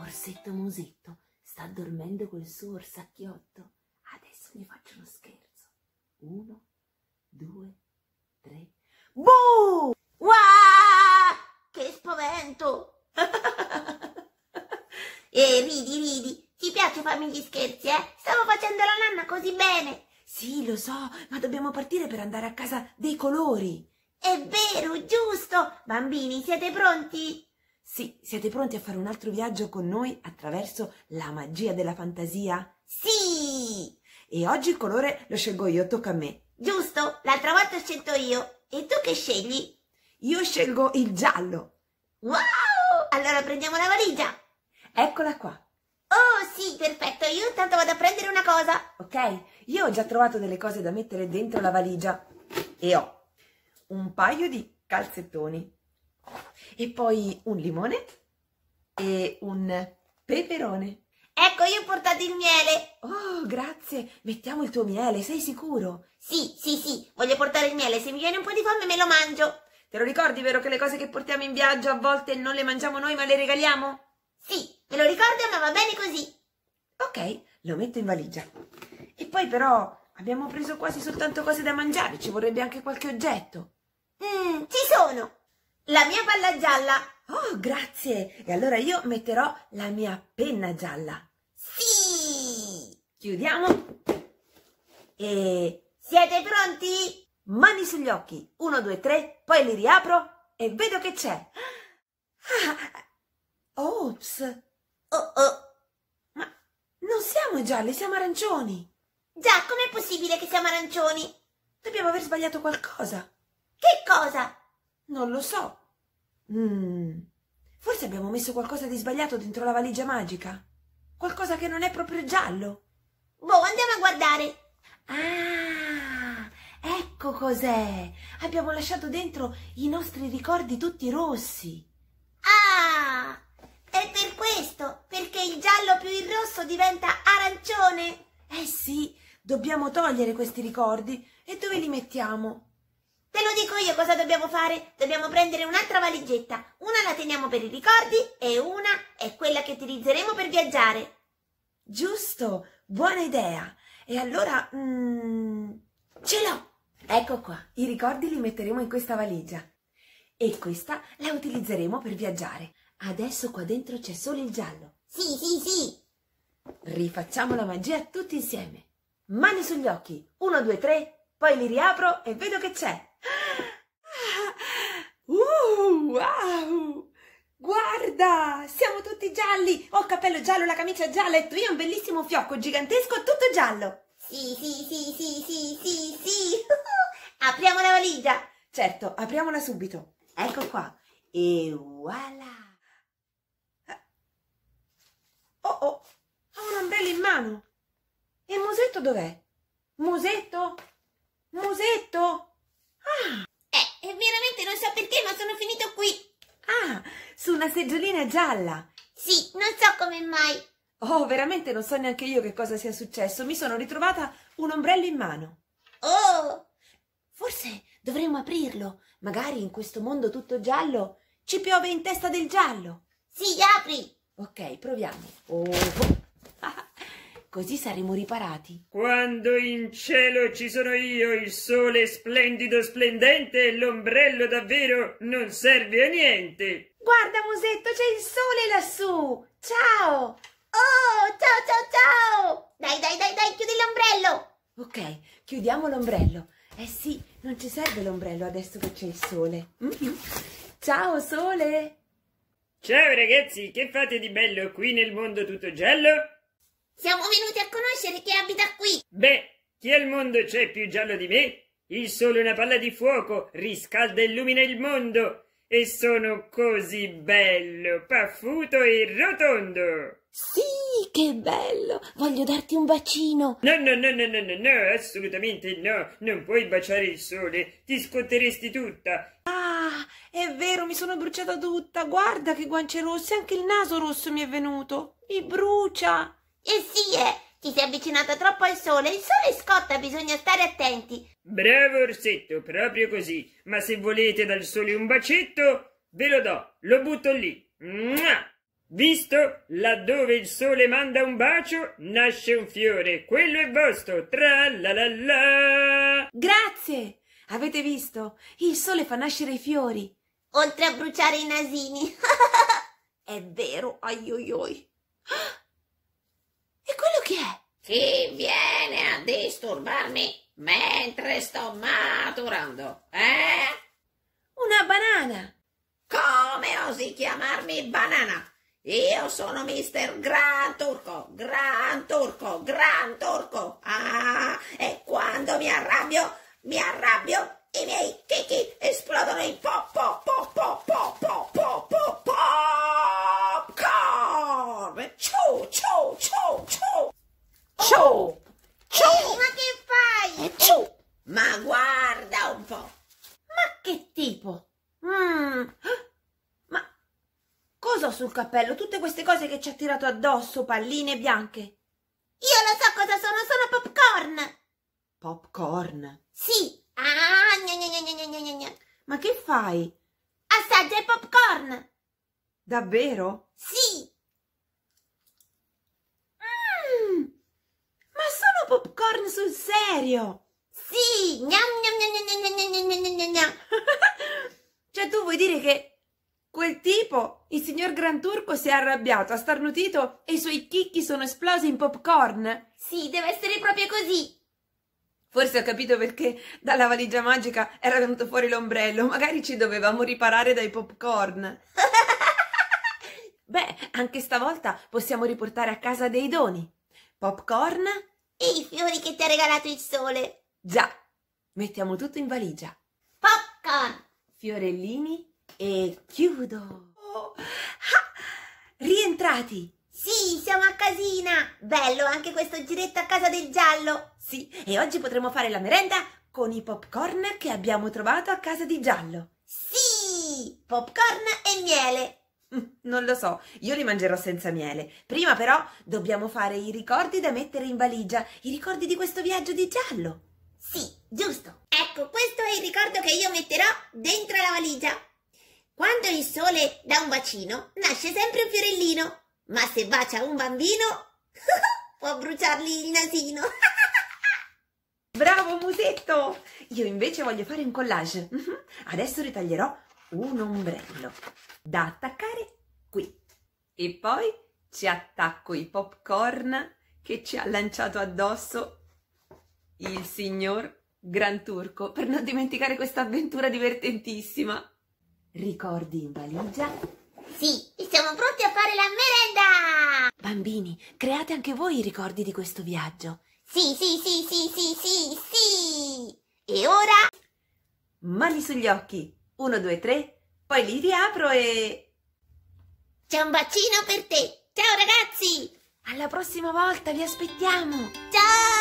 Orsetto musetto, sta dormendo col suo orsacchiotto. Adesso gli faccio uno scherzo. Uno, due, tre. Buh! Uah! Che spavento! e eh, ridi, ridi. Ti piace farmi gli scherzi, eh? Stavo facendo la nanna così bene. Sì, lo so, ma dobbiamo partire per andare a casa dei colori. È vero, giusto. Bambini, siete pronti? Sì, siete pronti a fare un altro viaggio con noi attraverso la magia della fantasia? Sì! E oggi il colore lo scelgo io, tocca a me. Giusto, l'altra volta ho scelto io. E tu che scegli? Io scelgo il giallo. Wow! Allora prendiamo la valigia. Eccola qua. Oh sì, perfetto, io intanto vado a prendere una cosa. Ok, io ho già trovato delle cose da mettere dentro la valigia e ho un paio di calzettoni, e poi un limone e un peperone. Ecco, io ho portato il miele. Oh, grazie. Mettiamo il tuo miele, sei sicuro? Sì, sì, sì, voglio portare il miele. Se mi viene un po' di fame me lo mangio. Te lo ricordi, vero, che le cose che portiamo in viaggio a volte non le mangiamo noi ma le regaliamo? Sì, me lo ricordo, ma va bene così. Ok, lo metto in valigia. E poi però abbiamo preso quasi soltanto cose da mangiare, ci vorrebbe anche qualche oggetto. Mmm, ci sono! la mia palla gialla. Oh, grazie. E allora io metterò la mia penna gialla. Sì! Chiudiamo. E siete pronti? Mani sugli occhi. Uno, due, tre. Poi li riapro e vedo che c'è. Ah, ops. Oh, oh. Ma non siamo gialli, siamo arancioni. Già, com'è possibile che siamo arancioni? Dobbiamo aver sbagliato qualcosa. Che cosa? Non lo so. Mm. Forse abbiamo messo qualcosa di sbagliato dentro la valigia magica. Qualcosa che non è proprio giallo. Boh, andiamo a guardare. Ah, ecco cos'è. Abbiamo lasciato dentro i nostri ricordi tutti rossi. Ah, è per questo, perché il giallo più il rosso diventa arancione. Eh sì, dobbiamo togliere questi ricordi. E dove li mettiamo? Te lo dico io cosa dobbiamo fare. Dobbiamo prendere un'altra valigetta. Una la teniamo per i ricordi e una è quella che utilizzeremo per viaggiare. Giusto, buona idea. E allora... Mm, ce l'ho. Ecco qua, i ricordi li metteremo in questa valigia. E questa la utilizzeremo per viaggiare. Adesso qua dentro c'è solo il giallo. Sì, sì, sì. Rifacciamo la magia tutti insieme. Mani sugli occhi. Uno, due, tre. Poi li riapro e vedo che c'è wow! Guarda! Siamo tutti gialli! Ho il cappello giallo, la camicia gialla e tu io un bellissimo fiocco gigantesco tutto giallo! Sì, sì, sì, sì, sì, sì, sì! apriamo la valigia! Certo, apriamola subito! Ecco qua! E voilà! Eh, oh oh! Ho un ombrello in mano! E il musetto dov'è? Musetto? Musetto? Ah! Eh, veramente non so perché, ma sono finito qui. Ah, su una seggiolina gialla. Sì, non so come mai. Oh, veramente non so neanche io che cosa sia successo. Mi sono ritrovata un ombrello in mano. Oh! Forse dovremmo aprirlo. Magari in questo mondo tutto giallo ci piove in testa del giallo. Sì, apri. Ok, proviamo. Oh. oh così saremo riparati. Quando in cielo ci sono io, il sole splendido splendente e l'ombrello davvero non serve a niente. Guarda, musetto, c'è il sole lassù. Ciao. Oh, ciao, ciao, ciao. Dai, dai, dai, dai, chiudi l'ombrello. Ok, chiudiamo l'ombrello. Eh sì, non ci serve l'ombrello adesso che c'è il sole. Ciao, sole. Ciao ragazzi, che fate di bello qui nel mondo tutto giallo? Siamo venuti a conoscere chi abita qui. Beh, chi al mondo c'è più giallo di me? Il sole è una palla di fuoco, riscalda e illumina il mondo. E sono così bello, paffuto e rotondo. Sì, che bello! Voglio darti un bacino. No, no, no, no, no, no, no, assolutamente no. Non puoi baciare il sole, ti scotteresti tutta. Ah, è vero, mi sono bruciata tutta. Guarda che guance rosse, anche il naso rosso mi è venuto. Mi brucia. Eh sì, eh! Ti sei avvicinata troppo al sole, il sole scotta, bisogna stare attenti. Bravo orsetto, proprio così. Ma se volete dal sole un bacetto, ve lo do, lo butto lì. Mua! Visto? Laddove il sole manda un bacio, nasce un fiore. Quello è vostro. Tra la la la. Grazie! Avete visto? Il sole fa nascere i fiori. Oltre a bruciare i nasini. è vero, aiuioi. Chi viene a disturbarmi mentre sto maturando, eh? Una banana! Come osi chiamarmi banana? Io sono mister Gran Turco, Gran Turco, Gran Turco. Ah, e quando mi arrabbio, mi arrabbio, i miei chicchi esplodono in pop, pop, pop, pop, pop, pop, pop, pop, popcorn. Ciu, ciu, ciu, ciu. Ciao! Ciao! Eh, ma che fai? Eh, ciao! Ma guarda un po'! Ma che tipo? Mm. Ma cosa ho sul cappello? Tutte queste cose che ci ha tirato addosso, palline bianche. Io lo so cosa sono, sono popcorn! Popcorn? Sì! Ah, gna gna gna gna Ma che fai? Assaggia il popcorn! Davvero? Sì! torni sul serio! Sì! Gnam gnam gnam gnam gnam gnam gnam Cioè tu vuoi dire che quel tipo, il signor Granturco, si è arrabbiato, ha starnutito e i suoi chicchi sono esplosi in popcorn? Sì, deve essere proprio così! Forse ho capito perché dalla valigia magica era venuto fuori l'ombrello, magari ci dovevamo riparare dai popcorn. Beh, anche stavolta possiamo riportare a casa dei doni. Popcorn, e i fiori che ti ha regalato il sole? Già, mettiamo tutto in valigia. Popcorn! Fiorellini e chiudo. Oh. Ah, rientrati! Sì, siamo a casina! Bello anche questo giretto a casa del giallo! Sì, e oggi potremo fare la merenda con i popcorn che abbiamo trovato a casa di giallo. Sì! Popcorn e miele! Mm, non lo so, io li mangerò senza miele. Prima però dobbiamo fare i ricordi da mettere in valigia, i ricordi di questo viaggio di giallo. Sì, giusto. Ecco, questo è il ricordo che io metterò dentro la valigia. Quando il sole dà un bacino, nasce sempre un fiorellino, ma se bacia un bambino, può bruciargli il nasino. Bravo musetto! Io invece voglio fare un collage. Mhm. Adesso ritaglierò un ombrello da attaccare qui e poi ci attacco i popcorn che ci ha lanciato addosso il signor Gran Turco per non dimenticare questa avventura divertentissima. Ricordi in valigia? Sì, siamo pronti a fare la merenda! Bambini, create anche voi i ricordi di questo viaggio. Sì, sì, sì, sì, sì, sì, sì! E ora? Mani sugli occhi, 1, 2, 3, poi li riapro e... C'è un bacino per te! Ciao ragazzi! Alla prossima volta, vi aspettiamo! Ciao!